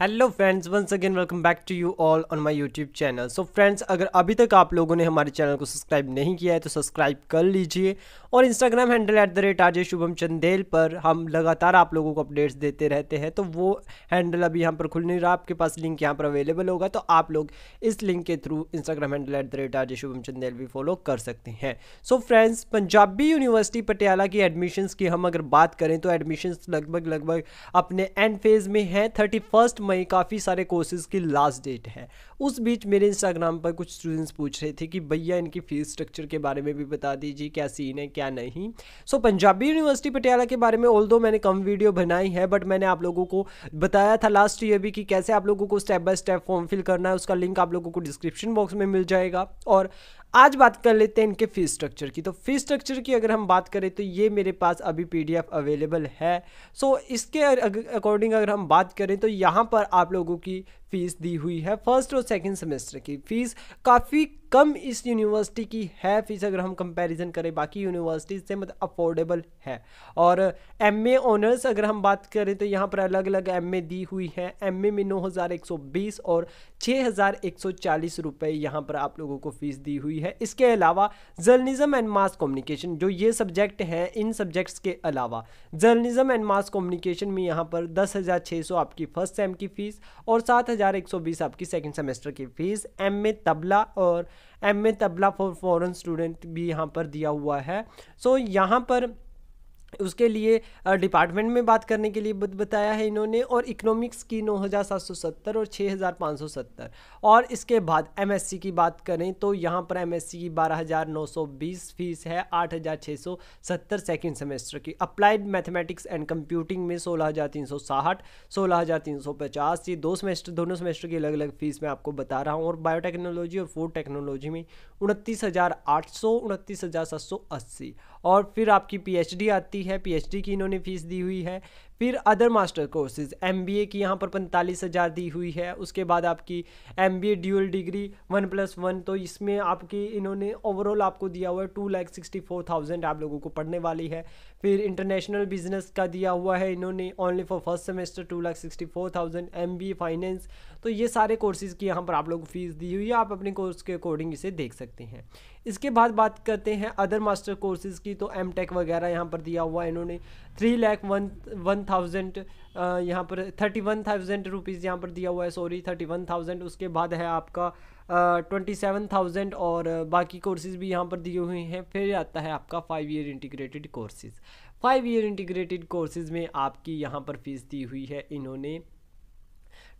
hello friends once again welcome back to you all on my YouTube channel so friends अगर अभी तक आप लोगों ने हमारे चैनल को सब्सक्राइब नहीं किया है तो सब्सक्राइब कर लीजिए और Instagram handle at the rate R Shubham Chandel पर हम लगातार आप लोगों को अपडेट्स देते रहते हैं तो वो हैंडल अभी यहाँ पर खुल नहीं रहा आपके पास लिंक यहाँ पर अवेलेबल होगा तो आप लोग इस लिंक के through Instagram handle at the rate R Shubham Chandel भी फॉलो कर सकते हैं so friends Punjabi university Patiala की एडमिशन्स की हम अगर बात करें तो एडमिशन्स लगभग लगभग अपने एंड फेज में हैं थर्टी मई काफ़ी सारे कोर्सेज़ की लास्ट डेट है उस बीच मेरे इंस्टाग्राम पर कुछ स्टूडेंट्स पूछ रहे थे कि भैया इनकी फ़ीस स्ट्रक्चर के बारे में भी बता दीजिए क्या सीन है क्या नहीं so so, Punjabi university Patiala के बारे में ऑल मैंने कम वीडियो बनाई है बट मैंने आप लोगों को बताया था लास्ट ईयर भी कि कैसे आप लोगों को step by step form fill करना है उसका लिंक आप लोगों को डिस्क्रिप्शन बॉक्स में मिल जाएगा और आज बात कर लेते हैं इनके फीस स्ट्रक्चर की तो फीस स्ट्रक्चर की अगर हम बात करें तो ये मेरे पास अभी पीडीएफ अवेलेबल है सो so, इसके अकॉर्डिंग अगर हम बात करें तो यहाँ पर आप लोगों की फ़ीस दी हुई है फर्स्ट और सेकंड सेमेस्टर की फ़ीस काफ़ी कम इस यूनिवर्सिटी की है फीस अगर हम कंपैरिजन करें बाकी यूनिवर्सिटीज से मतलब अफोर्डेबल है और एम ए ऑनर्स अगर हम बात करें तो यहाँ पर अलग अलग एम ए दी हुई है एम ए में नौ हज़ार एक सौ बीस और छः हज़ार एक सौ चालीस रुपये यहाँ पर आप लोगों को फीस दी हुई है इसके अलावा जर्नलिज्म एंड मास कम्युनिकेशन जो ये सब्जेक्ट हैं इन सब्जेक्ट्स के अलावा जर्नलिज्म एंड मास कम्युनिकेशन में यहाँ पर दस हज़ार छः सौ आपकी फर्स्ट सेम की फ़ीस और सात हज़ार एक सौ बीस आपकी सेकेंड सेमेस्टर की फ़ीस एम ए तबला और M A tabla for foreign student भी यहाँ पर दिया हुआ है सो so, यहाँ पर उसके लिए डिपार्टमेंट में बात करने के लिए बताया है इन्होंने और इकोनॉमिक्स की 9770 और 6570 और इसके बाद एमएससी की बात करें तो यहाँ पर एमएससी की 12920 फीस है 8670 सेकंड सेमेस्टर की अप्लाइड मैथमेटिक्स एंड कंप्यूटिंग में 16360 16350 ये दो सेमेस्टर दोनों सेमेस्टर की अलग अलग फ़ीस मैं आपको बता रहा हूँ और बायोटेक्नोलॉजी और फूड टेक्नोलॉजी में उनतीस हज़ार और फिर आपकी पीएचडी आती है पीएचडी की इन्होंने फ़ीस दी हुई है फिर अदर मास्टर कोर्सेज एम की यहाँ पर पैंतालीस हज़ार दी हुई है उसके बाद आपकी M B dual degree one plus one तो इसमें आपकी इन्होंने ओवरऑल आपको दिया हुआ है two lakh sixty four thousand आप लोगों को पढ़ने वाली है फिर इंटरनेशनल बिजनेस का दिया हुआ है इन्होंने only for first semester two lakh sixty four thousand M B finance तो ये सारे कोर्सेज़ की यहाँ पर आप लोग फीस दी हुई है आप अपने कोर्स के अकॉर्डिंग इसे देख सकते हैं इसके बाद बात करते हैं अदर मास्टर कोर्सेज़ की तो एम टेक वगैरह यहाँ पर दिया हुआ है इन्होंने three lakh one one thousand uh, यहाँ पर थर्टी वन थाउजेंड रुपीज़ यहाँ पर दिया हुआ है सॉरी थर्टी वन थाउजेंड उसके बाद है आपका ट्वेंटी सेवन थाउजेंड और uh, बाकी कोर्सेज भी यहाँ पर दिए हुए हैं फिर आता है आपका five year integrated courses five year integrated courses में आपकी यहाँ पर फ़ीस दी हुई है इन्होंने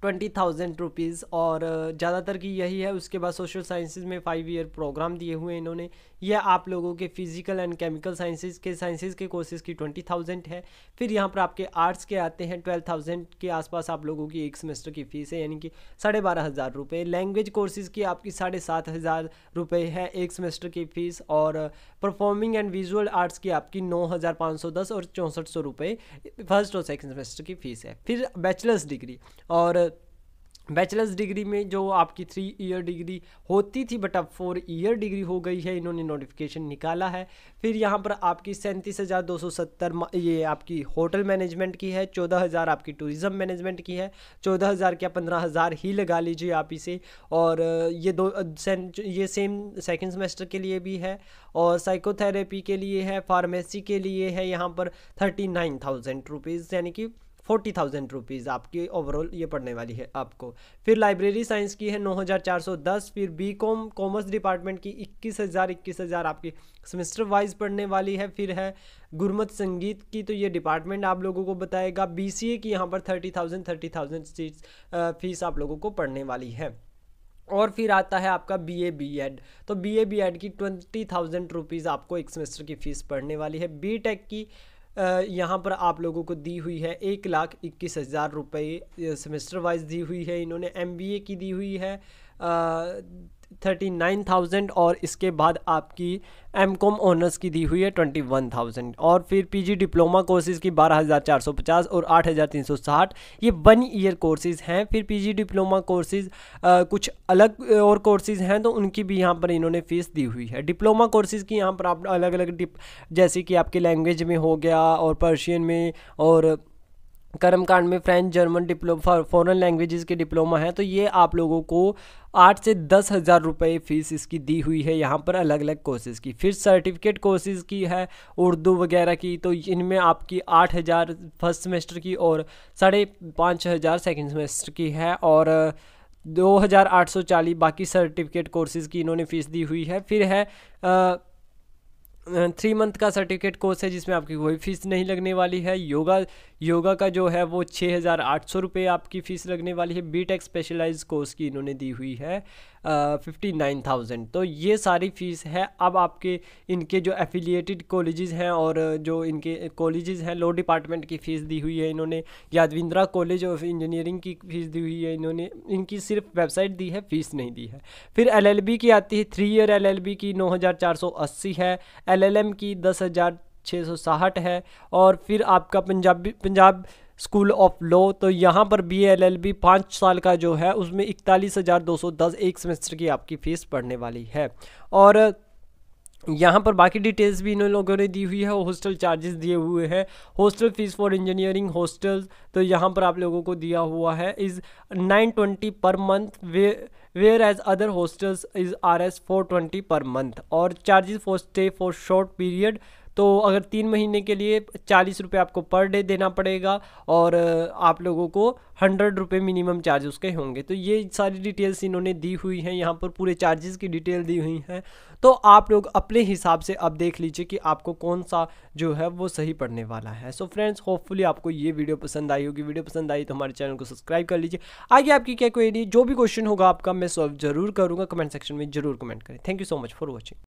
ट्वेंटी थाउजेंड रुपीज़ और ज़्यादातर की यही है उसके बाद सोशल साइंसेज में फाइव ईयर प्रोग्राम दिए हुए हैं इन्होंने यह आप लोगों के फिजिकल एंड केमिकल साइंसेज के साइंसेज के कोर्सेज की ट्वेंटी थाउजेंड है फिर यहाँ पर आपके आर्ट्स के आते हैं ट्वेल्व थाउजेंड के आसपास आप लोगों की एक सेमेस्टर की फ़ीस है यानी कि साढ़े बारह हज़ार रुपये लैंग्वेज कोर्सेज़ की आपकी साढ़े सात हज़ार रुपये है एक सेमेस्टर की फ़ीस और परफॉर्मिंग एंड विजुअल आर्ट्स की आपकी नौ हज़ार पाँच सौ दस और चौंसठ सौ रुपये फर्स्ट और सेकेंड सेमेस्टर की फ़ीस है फिर बैचलर्स डिग्री और बैचलर्स डिग्री में जो आपकी थ्री ईयर डिग्री होती थी बट अब फोर ईयर डिग्री हो गई है इन्होंने नोटिफिकेशन निकाला है फिर यहाँ पर आपकी सैंतीस हज़ार दो सौ सत्तर ये आपकी होटल मैनेजमेंट की है चौदह हज़ार आपकी टूरिज़म मैनेजमेंट की है चौदह हज़ार क्या पंद्रह हज़ार ही लगा लीजिए आप इसे और ये दो ये सेम सेकेंड सेमेस्टर के लिए भी है और साइकोथेरेपी के लिए है फार्मेसी के लिए है यहाँ पर थर्टी नाइन थाउजेंड रुपीज़ यानी कि फोर्टी थाउजेंड रुपीज़ आपकी ओवरऑल ये पढ़ने वाली है आपको फिर लाइब्रेरी साइंस की है नौ हज़ार चार सौ दस फिर बी कॉम कॉमर्स डिपार्टमेंट की इक्कीस हज़ार इक्कीस हज़ार आपकी सेमेस्टर वाइज पढ़ने वाली है फिर है गुरमत संगीत की तो ये डिपार्टमेंट आप लोगों को बताएगा बी सी ए की यहाँ पर thirty thousand thirty thousand seats fees आप लोगों को पढ़ने वाली है और फिर आता है आपका बी ए बी एड तो बी ए बी एड की ट्वेंटी थाउजेंड रुपीज़ आपको एक सेमेस्टर की फ़ीस पढ़ने वाली है बी टेक की यहाँ पर आप लोगों को दी हुई है एक लाख इक्कीस हज़ार रुपये सेमेस्टर वाइज दी हुई है इन्होंने एमबीए की दी हुई है थर्टी नाइन थाउजेंड और इसके बाद आपकी एम कॉम ऑनर्स की दी हुई है ट्वेंटी वन थाउजेंड और फिर पीजी डिप्लोमा कोर्सेज़ की बारह हज़ार चार सौ पचास और आठ हज़ार तीन सौ साठ ये वन ईयर कोर्सेज़ हैं फिर पीजी डिप्लोमा कोर्सेज़ कुछ अलग और कोर्सेज़ हैं तो उनकी भी यहाँ पर इन्होंने फ़ीस दी हुई है डिप्लोमा कोर्सेज़ की यहाँ पर आप अलग अलग जैसे कि आपके लैंग्वेज में हो गया और पर्शियन में और कर्मकांड में French German diploma foreign languages के डिप्लोमा है तो ये आप लोगों को आठ से दस हज़ार रुपये फ़ीस इसकी दी हुई है यहाँ पर अलग अलग कोर्सेज़ की फिर सर्टिफिकेट कोर्सेज़ की है उर्दू वगैरह की तो इनमें आपकी आठ हज़ार फर्स्ट सेमेस्टर की और साढ़े पाँच हज़ार सेकेंड सेमेस्टर की है और दो हज़ार आठ सौ चालीस बाकी सर्टिफिकेट कोर्सेज़ की इन्होंने फ़ीस दी हुई है फिर है आ, थ्री मंथ का सर्टिफिकेट कोर्स है जिसमें आपकी कोई फ़ीस नहीं लगने वाली है योगा योगा का जो है वो छः हज़ार आठ सौ रुपये आपकी फ़ीस लगने वाली है बी टेक स्पेशलाइज कोर्स की इन्होंने दी हुई है फिफ्टी नाइन थाउजेंड तो ये सारी फ़ीस है अब आपके इनके जो एफिलिएटेड कॉलेजेस हैं और जो इनके कॉलेजेस हैं लो डिपार्टमेंट की फ़ीस दी हुई है इन्होंने यादविंद्रा कॉलेज ऑफ इंजीनियरिंग की फ़ीस दी हुई है इन्होंने इनकी सिर्फ वेबसाइट दी है फ़ीस नहीं दी है फिर एल की आती है थ्री ईयर एल की नौ है एल एलएलएम की दस हज़ार छः सौ साहठ है और फिर आपका Punjabi Punjab school of law तो यहाँ पर बी एल एल बी पाँच साल का जो है उसमें इकतालीस हज़ार दो सौ दस एक सेमेस्टर की आपकी फ़ीस पड़ने वाली है और यहाँ पर बाकी डिटेल्स भी इन लोगों ने दी हुई है हॉस्टल चार्जेस दिए हुए हैं hostel fees for engineering hostel तो यहाँ पर आप लोगों को दिया हुआ है is nine twenty per month we whereas other hostels is R S four twenty per month और charges for stay for short period तो अगर तीन महीने के लिए चालीस रुपये आपको पर डे देना पड़ेगा और आप लोगों को हंड्रेड रुपये मिनिमम चार्ज उसके होंगे तो ये सारी डिटेल्स इन्होंने दी हुई हैं यहाँ पर पूरे चार्जेस की डिटेल दी हुई हैं तो आप लोग अपने हिसाब से अब देख लीजिए कि आपको कौन सा जो है वो सही पड़ने वाला है सो फ्रेंड्स होपफुली आपको ये वीडियो पसंद आई होगी वीडियो पसंद आई तो हमारे चैनल को सब्सक्राइब कर लीजिए आगे आपकी क्या क्वेरी जो भी क्वेश्चन होगा आपका मैं सॉल्व जरूर करूँगा कमेंट सेक्शन में जरूर कमेंट करें thank you so much for watching